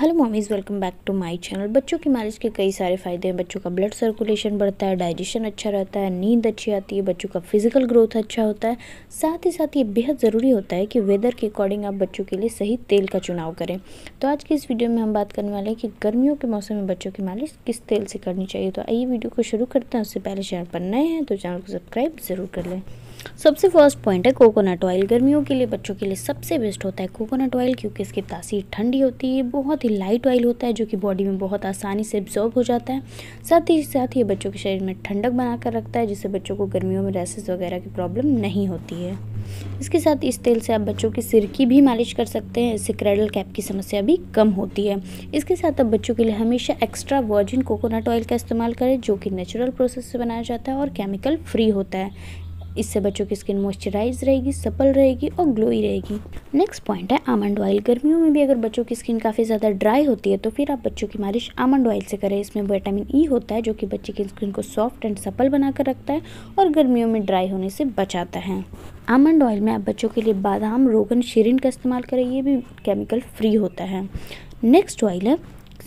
hello mommies welcome back to my channel बच्चों की marriage के कई सारे फ़ायदे हैं बच्चों का ब्लड सर्कुलेशन बढ़ता है डाइजेशन अच्छा रहता है नींद अच्छी आती है बच्चों का फिजिकल ग्रोथ अच्छा होता है साथ ही साथ ये बेहद ज़रूरी होता है कि वेदर के अकॉर्डिंग आप बच्चों के लिए सही तेल का चुनाव करें तो आज की इस वीडियो में हम बात करने वाले हैं कि गर्मियों के मौसम में बच्चों की मैरिज किस तेल से करनी चाहिए तो आइए वीडियो को शुरू करते हैं उससे पहले चैनल पर नए हैं तो चैनल को सब्सक्राइब ज़रूर कर लें सबसे फर्स्ट पॉइंट है कोकोनट ऑयल गर्मियों के लिए बच्चों के लिए सबसे बेस्ट होता है कोकोनट ऑयल क्योंकि इसकी तासीर ठंडी होती है बहुत ही लाइट ऑयल होता है जो कि बॉडी में बहुत आसानी से एब्जॉर्ब हो जाता है साथ ही साथ ये बच्चों के शरीर में ठंडक बनाकर रखता है जिससे बच्चों को गर्मियों में रेसेस वगैरह की प्रॉब्लम नहीं होती है इसके साथ इस तेल से आप बच्चों की सिर की भी मालिश कर सकते हैं इससे क्रेडल कैप की समस्या भी कम होती है इसके साथ आप बच्चों के लिए हमेशा एक्स्ट्रा वर्जिन कोकोनट ऑयल का इस्तेमाल करें जो कि नेचुरल प्रोसेस से बनाया जाता है और केमिकल फ्री होता है इससे बच्चों की स्किन मॉइस्चराइज रहेगी सपल रहेगी और ग्लोई रहेगी नेक्स्ट पॉइंट है आमंड ऑयल गर्मियों में भी अगर बच्चों की स्किन काफ़ी ज़्यादा ड्राई होती है तो फिर आप बच्चों की मालिश आमंड ऑयल से करें इसमें विटामिन ई e होता है जो कि बच्चे की स्किन को सॉफ्ट एंड सपल बनाकर रखता है और गर्मियों में ड्राई होने से बचाता है आमंड ऑयल में आप बच्चों के लिए बादाम रोगन शिरिन का इस्तेमाल करें ये भी केमिकल फ्री होता है नेक्स्ट ऑयल है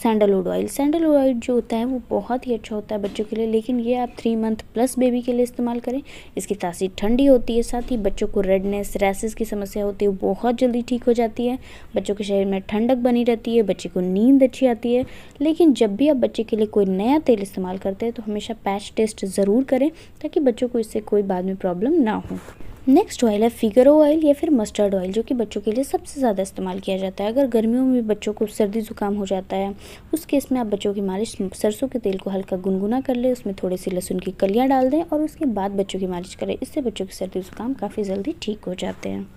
सैंडलवुड ऑयल सैंडलवुड ऑयल जो होता है वो बहुत ही अच्छा होता है बच्चों के लिए लेकिन ये आप थ्री मंथ प्लस बेबी के लिए इस्तेमाल करें इसकी तासीर ठंडी होती है साथ ही बच्चों को रेडनेस रैसेस की समस्या होती है बहुत जल्दी ठीक हो जाती है बच्चों के शरीर में ठंडक बनी रहती है बच्चे को नींद अच्छी आती है लेकिन जब भी आप बच्चे के लिए कोई नया तेल इस्तेमाल करते हैं तो हमेशा पैच टेस्ट ज़रूर करें ताकि बच्चों को इससे कोई बाद में प्रॉब्लम ना हो नेक्स्ट ऑयल है फिगर ऑयल या फिर मस्टर्ड ऑयल जो कि बच्चों के लिए सबसे ज़्यादा इस्तेमाल किया जाता है अगर गर्मियों में बच्चों को सर्दी ज़ुकाम हो जाता है उस केस में आप बच्चों की मालिश सरसों के तेल को हल्का गुनगुना कर लें उसमें थोड़ी सी लहसुन की कलियाँ डाल दें और उसके बाद बच्चों की मालिश करें इससे बच्चों की सर्दी ज़ुकाम काफ़ी जल्दी ठीक हो जाते हैं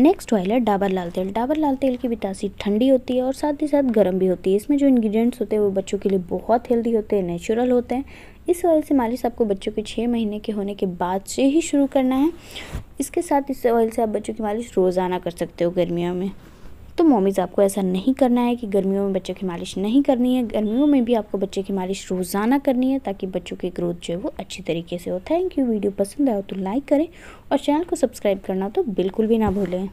नेक्स्ट ऑयल है डाबर लाल तेल डाबर लाल तेल की बितासी ठंडी होती है और साथ ही साथ गर्म भी होती है इसमें जो इंग्रेडिएंट्स होते हैं वो बच्चों के लिए बहुत हेल्दी होते हैं नेचुरल होते हैं इस ऑयल से मालिश आपको बच्चों के छः महीने के होने के बाद से ही शुरू करना है इसके साथ इस ऑयल से आप बच्चों की मालिश रोज़ाना कर सकते हो गर्मियों में तो मोमीज़ आपको ऐसा नहीं करना है कि गर्मियों में बच्चों की मालिश नहीं करनी है गर्मियों में भी आपको बच्चे की मालिश रोज़ाना करनी है ताकि बच्चों की ग्रोथ जो है वो अच्छी तरीके से हो थैंक यू वीडियो पसंद आया तो लाइक करें और चैनल को सब्सक्राइब करना तो बिल्कुल भी ना भूलें